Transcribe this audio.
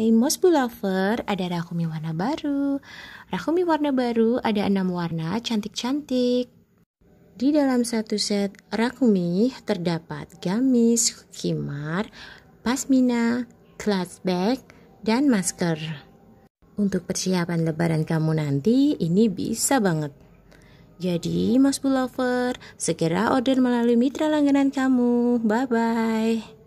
Hai Bullover Lover, ada Rakumi warna baru. Rakumi warna baru ada enam warna cantik-cantik. Di dalam satu set Rakumi terdapat gamis, khimar, pasmina, clutch bag, dan masker. Untuk persiapan lebaran kamu nanti, ini bisa banget. Jadi, Mas Bullover segera order melalui mitra langganan kamu. Bye-bye.